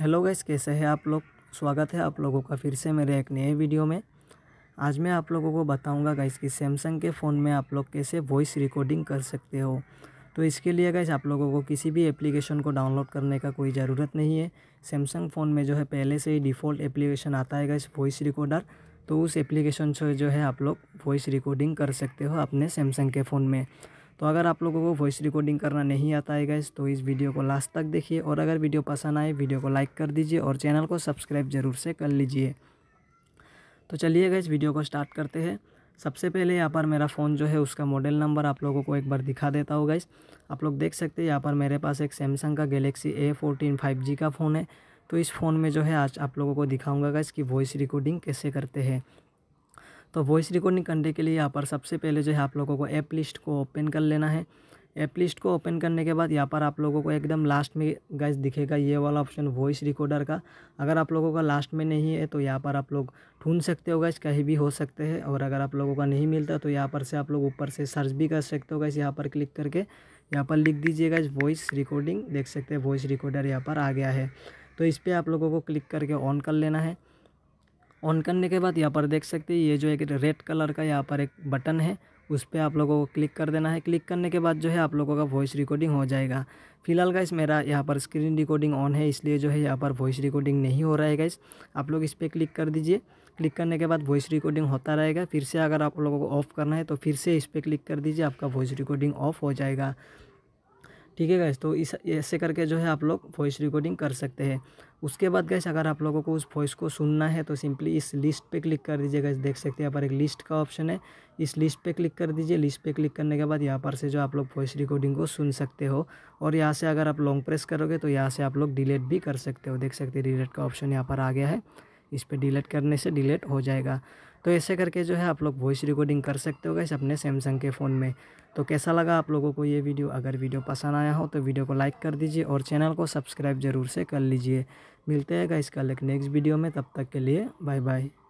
hello guys कैसे हैं आप लोग स्वागत है आप लोगों का फिर से मेरे एक नए वीडियो में आज मैं आप लोगों को बताऊंगा गैस कि सैमसंग के फ़ोन में आप लोग कैसे वॉइस रिकॉर्डिंग कर सकते हो तो इसके लिए गैस आप लोगों को किसी भी एप्लीकेशन को डाउनलोड करने का कोई ज़रूरत नहीं है सैमसंग फ़ोन में जो है पहले से ही डिफ़ॉल्ट एप्लीकेशन आता है गैस वॉइस रिकॉर्डर तो उस एप्लीकेशन से जो है आप लोग वॉइस रिकॉर्डिंग कर सकते हो अपने सैमसंग के फ़ोन में तो अगर आप लोगों को वॉइस रिकॉर्डिंग करना नहीं आता है गैस तो इस वीडियो को लास्ट तक देखिए और अगर वीडियो पसंद आए वीडियो को लाइक कर दीजिए और चैनल को सब्सक्राइब जरूर से कर लीजिए तो चलिए गैस वीडियो को स्टार्ट करते हैं सबसे पहले यहाँ पर मेरा फ़ोन जो है उसका मॉडल नंबर आप लोगों को एक बार दिखा देता हूँ गैस आप लोग देख सकते हैं यहाँ पर मेरे पास एक सैमसंग का Galaxy A fourteen five G का फ़ोन है तो इस फ़ोन में जो है आज आप लोगों को दिखाऊंगा गैस कि वॉइस रिकॉर्डिंग कैसे करते हैं तो वॉइस रिकॉर्डिंग करने के लिए यहाँ पर सबसे पहले जो है आप लोगों को ऐप लिस्ट को ओपन कर लेना है ऐप लिस्ट को ओपन करने के बाद यहाँ पर आप लोगों को एकदम लास्ट में गैस दिखेगा ये वाला ऑप्शन वॉइस रिकॉर्डर का अगर आप लोगों का लास्ट में नहीं है तो यहाँ पर आप लोग ढूंढ सकते हो गैस कहीं भी हो सकते हैं और अगर आप लोगों का नहीं मिलता तो यहाँ पर से आप लोग ऊपर से सर्च भी कर सकते हो गैस यहाँ पर क्लिक करके यहाँ पर लिख दीजिएगा इस वॉइस रिकॉर्डिंग देख सकते हैं वॉइस रिकॉर्डर यहाँ पर आ गया है तो इस पर आप लोगों को क्लिक करके ऑन कर लेना है ऑन करने के बाद यहाँ पर देख सकते हैं ये जो एक रेड कलर का यहाँ पर एक बटन है उस पर आप लोगों को क्लिक कर देना है क्लिक करने के बाद जो है आप लोगों का वॉइस रिकॉर्डिंग हो जाएगा फिलहाल गाइस मेरा यहाँ पर स्क्रीन रिकॉर्डिंग ऑन है इसलिए जो है यहाँ पर वॉइस रिकॉर्डिंग नहीं हो रहा है गाइस आप लोग इस पर क्लिक कर दीजिए क्लिक करने के बाद वॉइस रिकॉर्डिंग होता रहेगा फिर से अगर आप लोगों को ऑफ़ करना है तो फिर से इस पर क्लिक कर दीजिए आपका वॉइस रिकॉर्डिंग ऑफ हो जाएगा ठीक है गैस तो इस ऐसे करके जो है आप लोग वॉइस रिकॉर्डिंग कर सकते हैं उसके बाद गैस अगर आप लोगों को उस वॉइस को सुनना है तो सिंपली इस लिस्ट पे क्लिक कर दीजिए गैस देख सकते हैं यहाँ पर एक लिस्ट का ऑप्शन है इस लिस्ट पे क्लिक कर दीजिए लिस्ट पे क्लिक करने के बाद यहाँ पर से जो आप लोग वॉइस रिकॉर्डिंग को सुन सकते हो और यहाँ से अगर आप लॉन्ग प्रेस करोगे तो यहाँ से आप लोग डिलीट भी कर सकते हो देख सकते हैं डिलीट का ऑप्शन यहाँ पर आ गया है इस पर डिलीट करने से डिलीट हो जाएगा तो ऐसे करके जो है आप लोग वॉइस रिकॉर्डिंग कर सकते हो गैस अपने सैमसंग के फ़ोन में तो कैसा लगा आप लोगों को ये वीडियो अगर वीडियो पसंद आया हो तो वीडियो को लाइक कर दीजिए और चैनल को सब्सक्राइब ज़रूर से कर लीजिए मिलते हैं इसका कल एक नेक्स्ट वीडियो में तब तक के लिए बाय बाय